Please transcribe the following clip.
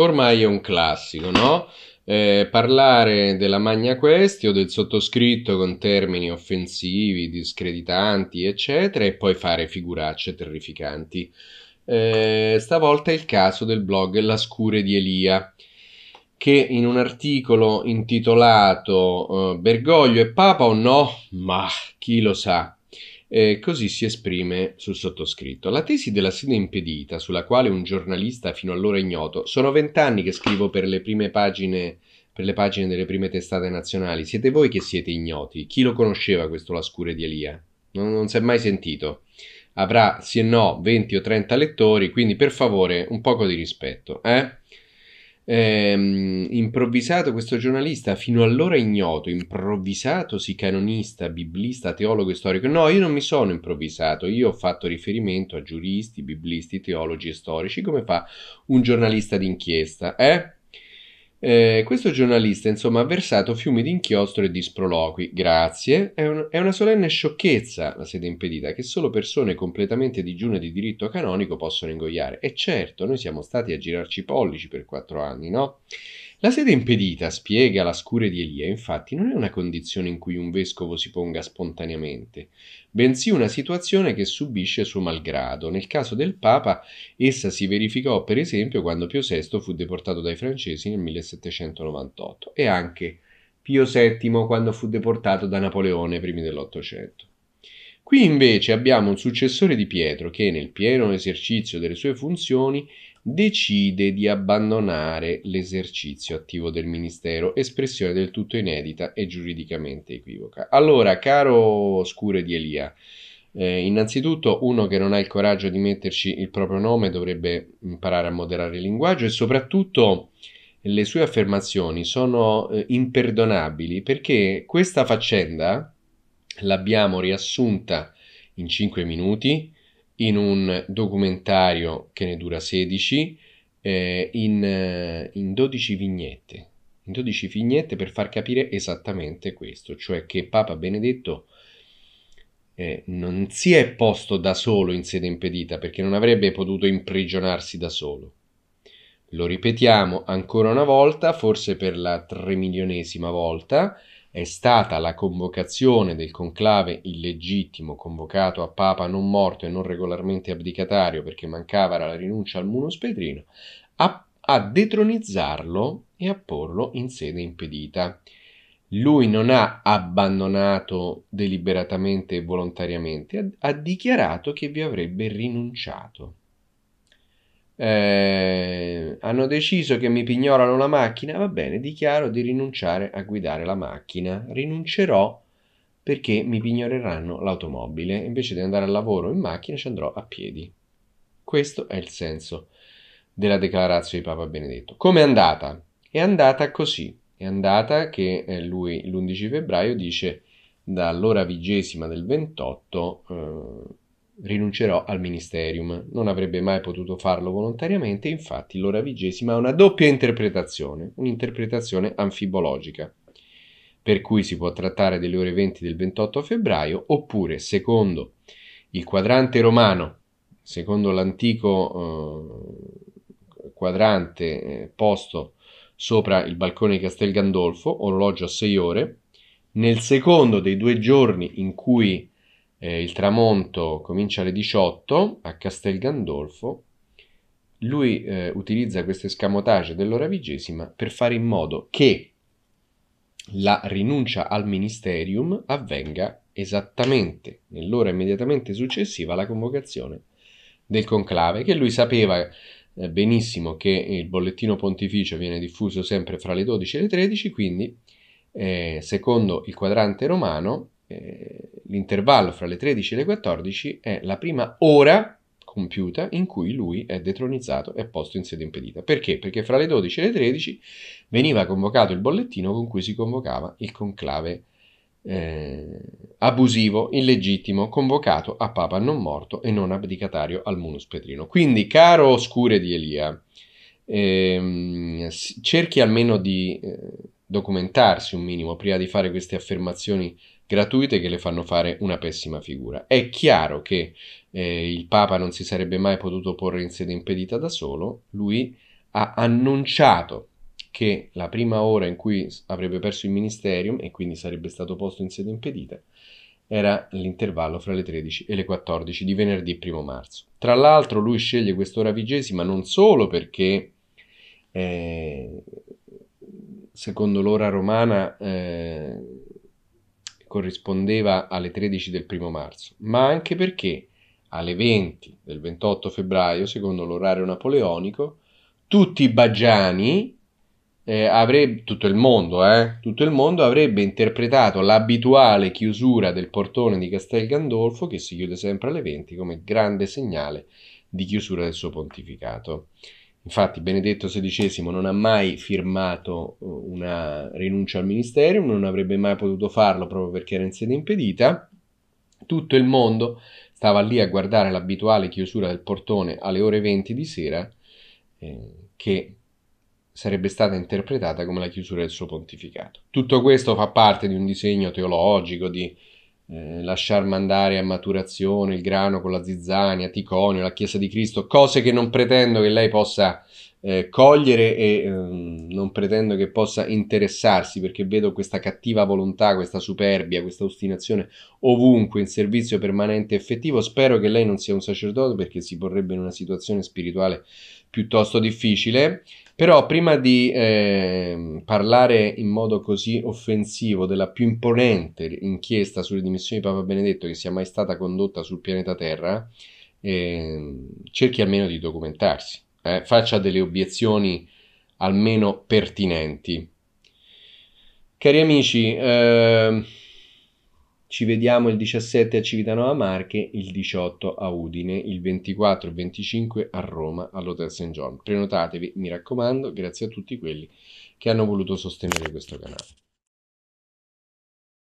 ormai è un classico, no? Eh, parlare della Magna Questi o del sottoscritto con termini offensivi, discreditanti, eccetera, e poi fare figuracce terrificanti. Eh, stavolta è il caso del blog La Scure di Elia, che in un articolo intitolato eh, Bergoglio è Papa o no? Ma chi lo sa, eh, così si esprime sul sottoscritto. La tesi della sede impedita, sulla quale un giornalista fino allora ignoto, sono vent'anni che scrivo per le prime pagine per le pagine delle prime testate nazionali. Siete voi che siete ignoti. Chi lo conosceva questo Lascure di Elia? Non, non si è mai sentito. Avrà, se no, 20 o 30 lettori, quindi per favore un poco di rispetto, eh? ehm, improvvisato questo giornalista fino allora ignoto, improvvisatosi canonista, biblista, teologo e storico. No, io non mi sono improvvisato, io ho fatto riferimento a giuristi, biblisti, teologi e storici, come fa un giornalista d'inchiesta, eh? Eh, questo giornalista, insomma, ha versato fiumi di inchiostro e di sproloqui. Grazie. È, un, è, una solenne sciocchezza la sede impedita che solo persone completamente digiune di diritto canonico possono ingoiare. E certo, noi siamo stati a girarci i pollici per quattro anni, no? La sede impedita, spiega la Scure di Elia, infatti non è una condizione in cui un vescovo si ponga spontaneamente, bensì una situazione che subisce suo malgrado. Nel caso del Papa, essa si verificò per esempio quando Pio VI fu deportato dai francesi nel 1798 e anche Pio VII quando fu deportato da Napoleone primi dell'Ottocento. Qui invece abbiamo un successore di Pietro che nel pieno esercizio delle sue funzioni decide di abbandonare l'esercizio attivo del ministero, espressione del tutto inedita e giuridicamente equivoca. Allora, caro Scure di Elia, eh, innanzitutto uno che non ha il coraggio di metterci il proprio nome dovrebbe imparare a moderare il linguaggio e soprattutto le sue affermazioni sono eh, imperdonabili perché questa faccenda l'abbiamo riassunta in 5 minuti in un documentario che ne dura 16, eh, in, eh, in 12 vignette, in 12 vignette per far capire esattamente questo, cioè che Papa Benedetto eh, non si è posto da solo in sede impedita perché non avrebbe potuto imprigionarsi da solo. Lo ripetiamo ancora una volta, forse per la tremilionesima volta, è stata la convocazione del conclave illegittimo convocato a Papa non morto e non regolarmente abdicatario perché mancava la rinuncia al munus spedrino, a, a detronizzarlo e a porlo in sede impedita. Lui non ha abbandonato deliberatamente e volontariamente, ha, ha dichiarato che vi avrebbe rinunciato eh, hanno deciso che mi pignorano la macchina, va bene, dichiaro di rinunciare a guidare la macchina, rinuncerò perché mi pignoreranno l'automobile, invece di andare al lavoro in macchina ci andrò a piedi. Questo è il senso della declarazione di Papa Benedetto. Come è andata? È andata così, è andata che eh, lui l'11 febbraio dice dall'ora vigesima del 28 eh, rinuncerò al ministerium. Non avrebbe mai potuto farlo volontariamente, infatti l'ora vigesima ha una doppia interpretazione, un'interpretazione anfibologica, per cui si può trattare delle ore 20 del 28 febbraio, oppure, secondo il quadrante romano, secondo l'antico eh, quadrante eh, posto sopra il balcone di Castel Gandolfo, orologio a 6 ore, nel secondo dei due giorni in cui eh, il tramonto comincia alle 18 a Castel Gandolfo, lui eh, utilizza questo escamotage dell'ora vigesima per fare in modo che la rinuncia al ministerium avvenga esattamente nell'ora immediatamente successiva alla convocazione del conclave, che lui sapeva eh, benissimo che il bollettino pontificio viene diffuso sempre fra le 12 e le 13, quindi eh, secondo il quadrante romano eh, l'intervallo fra le 13 e le 14 è la prima ora compiuta in cui lui è detronizzato e posto in sede impedita. Perché? Perché fra le 12 e le 13 veniva convocato il bollettino con cui si convocava il conclave eh, abusivo, illegittimo, convocato a papa non morto e non abdicatario al munus petrino. Quindi, caro oscure di Elia, ehm, cerchi almeno di eh, documentarsi un minimo prima di fare queste affermazioni gratuite che le fanno fare una pessima figura. È chiaro che eh, il Papa non si sarebbe mai potuto porre in sede impedita da solo, lui ha annunciato che la prima ora in cui avrebbe perso il ministerium e quindi sarebbe stato posto in sede impedita era l'intervallo fra le 13 e le 14 di venerdì 1 marzo. Tra l'altro lui sceglie quest'ora vigesima non solo perché eh, secondo l'ora romana eh, corrispondeva alle 13 del primo marzo, ma anche perché alle 20 del 28 febbraio, secondo l'orario napoleonico, tutti i baggiani, eh, avrebbe, tutto, il mondo, eh, tutto il mondo avrebbe interpretato l'abituale chiusura del portone di Castel Gandolfo, che si chiude sempre alle 20, come grande segnale di chiusura del suo pontificato. Infatti Benedetto XVI non ha mai firmato eh, una rinuncia al ministerium, non avrebbe mai potuto farlo proprio perché era in sede impedita. Tutto il mondo stava lì a guardare l'abituale chiusura del portone alle ore 20 di sera, eh, che sarebbe stata interpretata come la chiusura del suo pontificato. Tutto questo fa parte di un disegno teologico, di, eh, lasciar mandare a maturazione il grano con la zizzania, Ticonio, la Chiesa di Cristo, cose che non pretendo che lei possa eh, cogliere e ehm, non pretendo che possa interessarsi perché vedo questa cattiva volontà, questa superbia, questa ostinazione ovunque in servizio permanente effettivo. Spero che lei non sia un sacerdote perché si porrebbe in una situazione spirituale piuttosto difficile. Però prima di eh, parlare in modo così offensivo della più imponente inchiesta sulle dimissioni di Papa Benedetto che sia mai stata condotta sul pianeta Terra, eh, cerchi almeno di documentarsi eh, faccia delle obiezioni almeno pertinenti. Cari amici, eh, ci vediamo il 17 a Civitanova Marche, il 18 a Udine, il 24 e 25 a Roma all'Hotel St. John. Prenotatevi, mi raccomando, grazie a tutti quelli che hanno voluto sostenere questo canale.